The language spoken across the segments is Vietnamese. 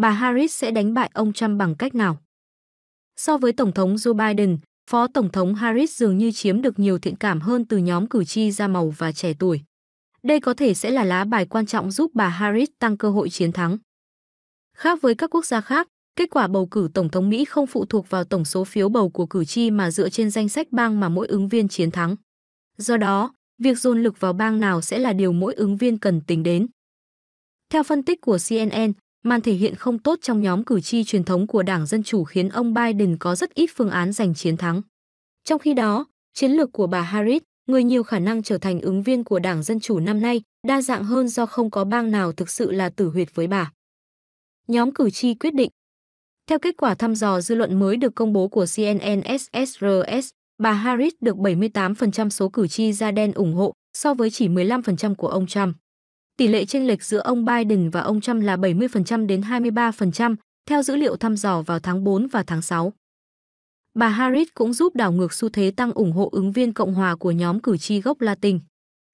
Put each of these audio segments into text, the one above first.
bà Harris sẽ đánh bại ông Trump bằng cách nào? So với Tổng thống Joe Biden, Phó Tổng thống Harris dường như chiếm được nhiều thiện cảm hơn từ nhóm cử tri da màu và trẻ tuổi. Đây có thể sẽ là lá bài quan trọng giúp bà Harris tăng cơ hội chiến thắng. Khác với các quốc gia khác, kết quả bầu cử Tổng thống Mỹ không phụ thuộc vào tổng số phiếu bầu của cử tri mà dựa trên danh sách bang mà mỗi ứng viên chiến thắng. Do đó, việc dồn lực vào bang nào sẽ là điều mỗi ứng viên cần tính đến. Theo phân tích của CNN, Màn thể hiện không tốt trong nhóm cử tri truyền thống của Đảng Dân Chủ khiến ông Biden có rất ít phương án giành chiến thắng. Trong khi đó, chiến lược của bà Harris, người nhiều khả năng trở thành ứng viên của Đảng Dân Chủ năm nay, đa dạng hơn do không có bang nào thực sự là tử huyệt với bà. Nhóm cử tri quyết định Theo kết quả thăm dò dư luận mới được công bố của CNN/SSRS, bà Harris được 78% số cử tri da đen ủng hộ so với chỉ 15% của ông Trump tỷ lệ chênh lệch giữa ông Biden và ông Trump là 70% đến 23%, theo dữ liệu thăm dò vào tháng 4 và tháng 6. Bà Harris cũng giúp đảo ngược xu thế tăng ủng hộ ứng viên Cộng hòa của nhóm cử tri gốc Latin.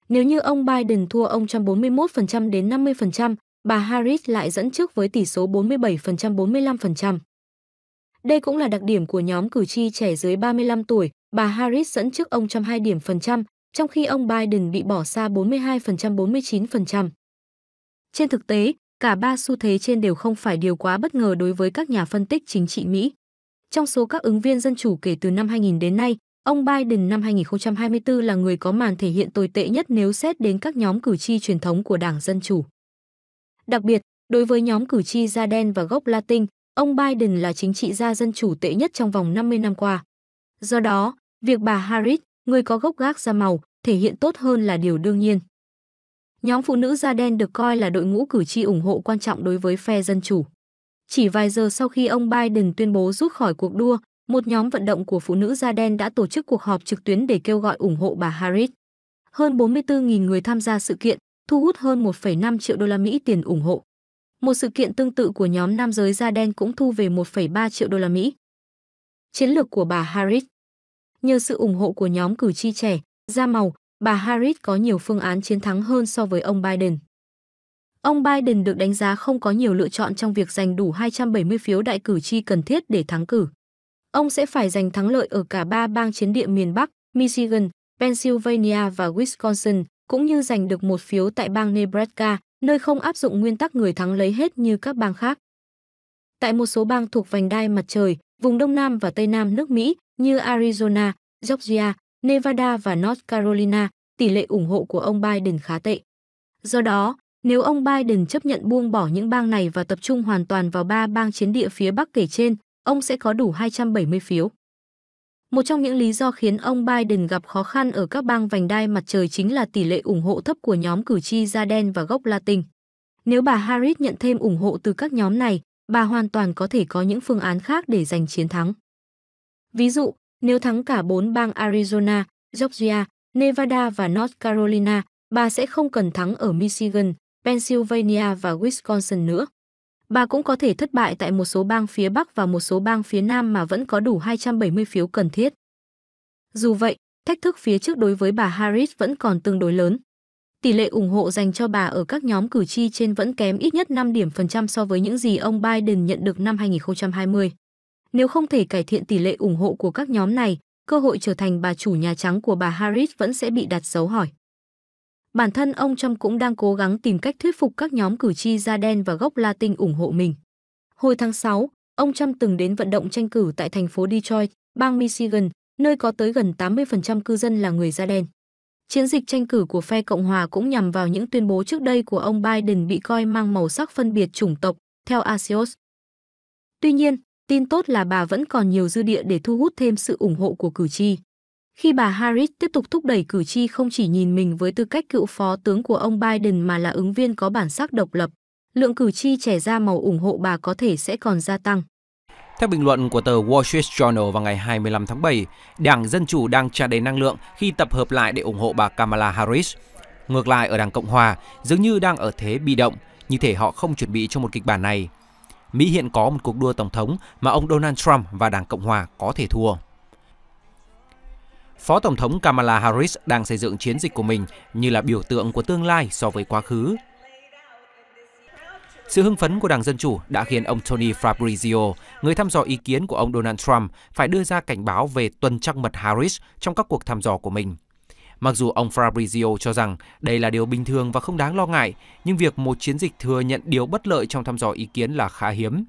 Nếu như ông Biden thua ông Trump 41% đến 50%, bà Harris lại dẫn trước với tỷ số 47%-45%. Đây cũng là đặc điểm của nhóm cử tri trẻ dưới 35 tuổi, bà Harris dẫn trước ông Trump 2 điểm phần trăm, trong khi ông Biden bị bỏ xa 42%-49%. Trên thực tế, cả ba xu thế trên đều không phải điều quá bất ngờ đối với các nhà phân tích chính trị Mỹ. Trong số các ứng viên dân chủ kể từ năm 2000 đến nay, ông Biden năm 2024 là người có màn thể hiện tồi tệ nhất nếu xét đến các nhóm cử tri truyền thống của Đảng Dân Chủ. Đặc biệt, đối với nhóm cử tri da đen và gốc Latin, ông Biden là chính trị gia dân chủ tệ nhất trong vòng 50 năm qua. Do đó, việc bà Harris, người có gốc gác da màu, thể hiện tốt hơn là điều đương nhiên. Nhóm phụ nữ da đen được coi là đội ngũ cử tri ủng hộ quan trọng đối với phe Dân Chủ. Chỉ vài giờ sau khi ông Biden tuyên bố rút khỏi cuộc đua, một nhóm vận động của phụ nữ da đen đã tổ chức cuộc họp trực tuyến để kêu gọi ủng hộ bà Harris. Hơn 44.000 người tham gia sự kiện, thu hút hơn 1,5 triệu đô la Mỹ tiền ủng hộ. Một sự kiện tương tự của nhóm nam giới da đen cũng thu về 1,3 triệu đô la Mỹ. Chiến lược của bà Harris Nhờ sự ủng hộ của nhóm cử tri trẻ, da màu, bà Harris có nhiều phương án chiến thắng hơn so với ông Biden. Ông Biden được đánh giá không có nhiều lựa chọn trong việc giành đủ 270 phiếu đại cử tri cần thiết để thắng cử. Ông sẽ phải giành thắng lợi ở cả ba bang chiến địa miền Bắc, Michigan, Pennsylvania và Wisconsin, cũng như giành được một phiếu tại bang Nebraska, nơi không áp dụng nguyên tắc người thắng lấy hết như các bang khác. Tại một số bang thuộc vành đai mặt trời, vùng Đông Nam và Tây Nam nước Mỹ như Arizona, Georgia, Nevada và North Carolina, tỷ lệ ủng hộ của ông Biden khá tệ. Do đó, nếu ông Biden chấp nhận buông bỏ những bang này và tập trung hoàn toàn vào ba bang chiến địa phía Bắc kể trên, ông sẽ có đủ 270 phiếu. Một trong những lý do khiến ông Biden gặp khó khăn ở các bang vành đai mặt trời chính là tỷ lệ ủng hộ thấp của nhóm cử tri da đen và gốc Latin. Nếu bà Harris nhận thêm ủng hộ từ các nhóm này, bà hoàn toàn có thể có những phương án khác để giành chiến thắng. Ví dụ, nếu thắng cả 4 bang Arizona, Georgia, Nevada và North Carolina, bà sẽ không cần thắng ở Michigan, Pennsylvania và Wisconsin nữa. Bà cũng có thể thất bại tại một số bang phía Bắc và một số bang phía Nam mà vẫn có đủ 270 phiếu cần thiết. Dù vậy, thách thức phía trước đối với bà Harris vẫn còn tương đối lớn. Tỷ lệ ủng hộ dành cho bà ở các nhóm cử tri trên vẫn kém ít nhất 5 điểm phần trăm so với những gì ông Biden nhận được năm 2020. Nếu không thể cải thiện tỷ lệ ủng hộ của các nhóm này, cơ hội trở thành bà chủ Nhà Trắng của bà Harris vẫn sẽ bị đặt dấu hỏi. Bản thân ông Trump cũng đang cố gắng tìm cách thuyết phục các nhóm cử tri da đen và gốc Latin ủng hộ mình. Hồi tháng 6, ông Trump từng đến vận động tranh cử tại thành phố Detroit, bang Michigan, nơi có tới gần 80% cư dân là người da đen. Chiến dịch tranh cử của phe Cộng hòa cũng nhằm vào những tuyên bố trước đây của ông Biden bị coi mang màu sắc phân biệt chủng tộc, theo Axios. Tuy nhiên, Tin tốt là bà vẫn còn nhiều dư địa để thu hút thêm sự ủng hộ của cử tri. Khi bà Harris tiếp tục thúc đẩy cử tri không chỉ nhìn mình với tư cách cựu phó tướng của ông Biden mà là ứng viên có bản sắc độc lập, lượng cử tri trẻ ra màu ủng hộ bà có thể sẽ còn gia tăng. Theo bình luận của tờ Wall Street Journal vào ngày 25 tháng 7, Đảng Dân Chủ đang tràn đầy năng lượng khi tập hợp lại để ủng hộ bà Kamala Harris. Ngược lại ở Đảng Cộng Hòa, dường như đang ở thế bị động, như thể họ không chuẩn bị cho một kịch bản này. Mỹ hiện có một cuộc đua tổng thống mà ông Donald Trump và Đảng Cộng hòa có thể thua. Phó Tổng thống Kamala Harris đang xây dựng chiến dịch của mình như là biểu tượng của tương lai so với quá khứ. Sự hưng phấn của Đảng Dân Chủ đã khiến ông Tony Fabrizio, người thăm dò ý kiến của ông Donald Trump, phải đưa ra cảnh báo về tuần trăng mật Harris trong các cuộc thăm dò của mình. Mặc dù ông Fabrizio cho rằng đây là điều bình thường và không đáng lo ngại, nhưng việc một chiến dịch thừa nhận điều bất lợi trong thăm dò ý kiến là khá hiếm.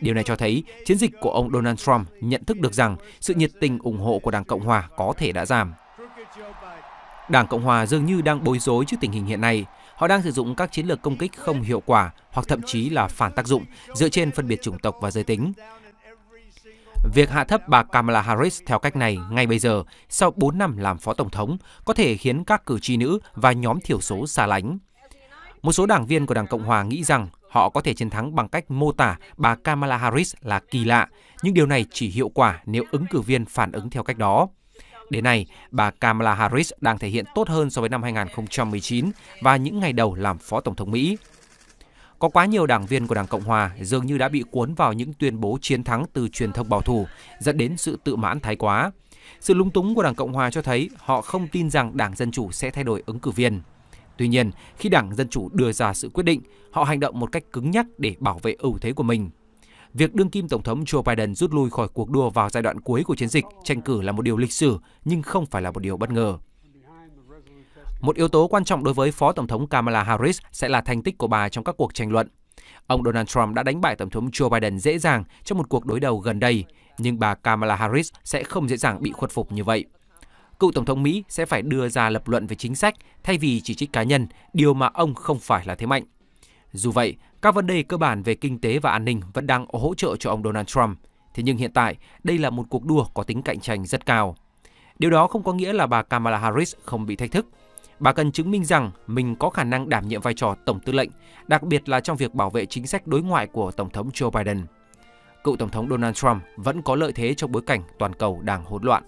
Điều này cho thấy chiến dịch của ông Donald Trump nhận thức được rằng sự nhiệt tình ủng hộ của Đảng Cộng Hòa có thể đã giảm. Đảng Cộng Hòa dường như đang bối rối trước tình hình hiện nay. Họ đang sử dụng các chiến lược công kích không hiệu quả hoặc thậm chí là phản tác dụng dựa trên phân biệt chủng tộc và giới tính. Việc hạ thấp bà Kamala Harris theo cách này ngay bây giờ, sau 4 năm làm phó tổng thống, có thể khiến các cử tri nữ và nhóm thiểu số xa lánh. Một số đảng viên của Đảng Cộng Hòa nghĩ rằng họ có thể chiến thắng bằng cách mô tả bà Kamala Harris là kỳ lạ, nhưng điều này chỉ hiệu quả nếu ứng cử viên phản ứng theo cách đó. Đến nay, bà Kamala Harris đang thể hiện tốt hơn so với năm 2019 và những ngày đầu làm Phó Tổng thống Mỹ. Có quá nhiều đảng viên của Đảng Cộng Hòa dường như đã bị cuốn vào những tuyên bố chiến thắng từ truyền thông bảo thủ, dẫn đến sự tự mãn thái quá. Sự lúng túng của Đảng Cộng Hòa cho thấy họ không tin rằng Đảng Dân Chủ sẽ thay đổi ứng cử viên. Tuy nhiên, khi Đảng Dân Chủ đưa ra sự quyết định, họ hành động một cách cứng nhắc để bảo vệ ưu thế của mình. Việc đương kim Tổng thống Joe Biden rút lui khỏi cuộc đua vào giai đoạn cuối của chiến dịch tranh cử là một điều lịch sử nhưng không phải là một điều bất ngờ. Một yếu tố quan trọng đối với Phó Tổng thống Kamala Harris sẽ là thành tích của bà trong các cuộc tranh luận. Ông Donald Trump đã đánh bại Tổng thống Joe Biden dễ dàng trong một cuộc đối đầu gần đây, nhưng bà Kamala Harris sẽ không dễ dàng bị khuất phục như vậy. Cựu Tổng thống Mỹ sẽ phải đưa ra lập luận về chính sách thay vì chỉ trích cá nhân, điều mà ông không phải là thế mạnh. Dù vậy, các vấn đề cơ bản về kinh tế và an ninh vẫn đang hỗ trợ cho ông Donald Trump. Thế nhưng hiện tại, đây là một cuộc đua có tính cạnh tranh rất cao. Điều đó không có nghĩa là bà Kamala Harris không bị thách thức – bà cần chứng minh rằng mình có khả năng đảm nhiệm vai trò tổng tư lệnh, đặc biệt là trong việc bảo vệ chính sách đối ngoại của Tổng thống Joe Biden. Cựu Tổng thống Donald Trump vẫn có lợi thế trong bối cảnh toàn cầu đang hỗn loạn.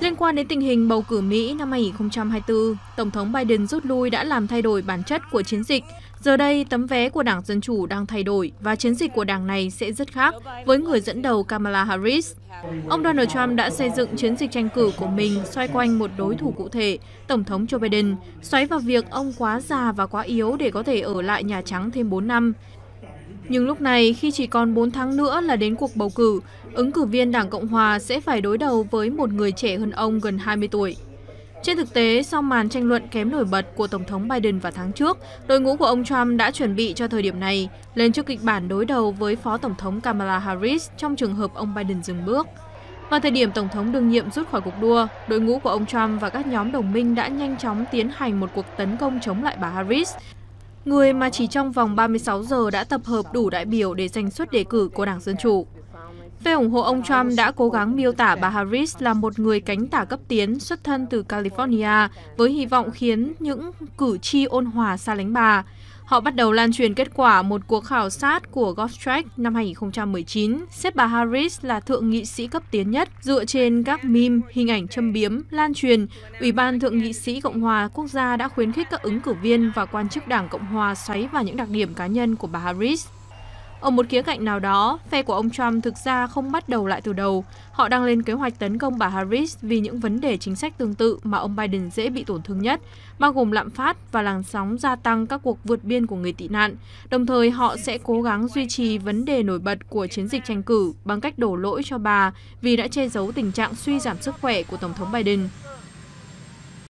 Liên quan đến tình hình bầu cử Mỹ năm 2024, Tổng thống Biden rút lui đã làm thay đổi bản chất của chiến dịch Giờ đây, tấm vé của Đảng Dân Chủ đang thay đổi và chiến dịch của đảng này sẽ rất khác với người dẫn đầu Kamala Harris. Ông Donald Trump đã xây dựng chiến dịch tranh cử của mình xoay quanh một đối thủ cụ thể, Tổng thống Joe Biden, xoáy vào việc ông quá già và quá yếu để có thể ở lại Nhà Trắng thêm 4 năm. Nhưng lúc này, khi chỉ còn 4 tháng nữa là đến cuộc bầu cử, ứng cử viên Đảng Cộng Hòa sẽ phải đối đầu với một người trẻ hơn ông gần 20 tuổi. Trên thực tế, sau màn tranh luận kém nổi bật của Tổng thống Biden vào tháng trước, đội ngũ của ông Trump đã chuẩn bị cho thời điểm này, lên trước kịch bản đối đầu với Phó Tổng thống Kamala Harris trong trường hợp ông Biden dừng bước. Vào thời điểm Tổng thống đương nhiệm rút khỏi cuộc đua, đội ngũ của ông Trump và các nhóm đồng minh đã nhanh chóng tiến hành một cuộc tấn công chống lại bà Harris, người mà chỉ trong vòng 36 giờ đã tập hợp đủ đại biểu để giành suất đề cử của Đảng Dân Chủ. Phe ủng hộ ông Trump đã cố gắng miêu tả bà Harris là một người cánh tả cấp tiến xuất thân từ California với hy vọng khiến những cử tri ôn hòa xa lánh bà. Họ bắt đầu lan truyền kết quả một cuộc khảo sát của GovTrack năm 2019, xếp bà Harris là thượng nghị sĩ cấp tiến nhất dựa trên các meme, hình ảnh châm biếm, lan truyền. Ủy ban Thượng nghị sĩ Cộng hòa quốc gia đã khuyến khích các ứng cử viên và quan chức đảng Cộng hòa xoáy vào những đặc điểm cá nhân của bà Harris. Ở một khía cạnh nào đó, phe của ông Trump thực ra không bắt đầu lại từ đầu. Họ đang lên kế hoạch tấn công bà Harris vì những vấn đề chính sách tương tự mà ông Biden dễ bị tổn thương nhất, bao gồm lạm phát và làn sóng gia tăng các cuộc vượt biên của người tị nạn. Đồng thời, họ sẽ cố gắng duy trì vấn đề nổi bật của chiến dịch tranh cử bằng cách đổ lỗi cho bà vì đã che giấu tình trạng suy giảm sức khỏe của Tổng thống Biden.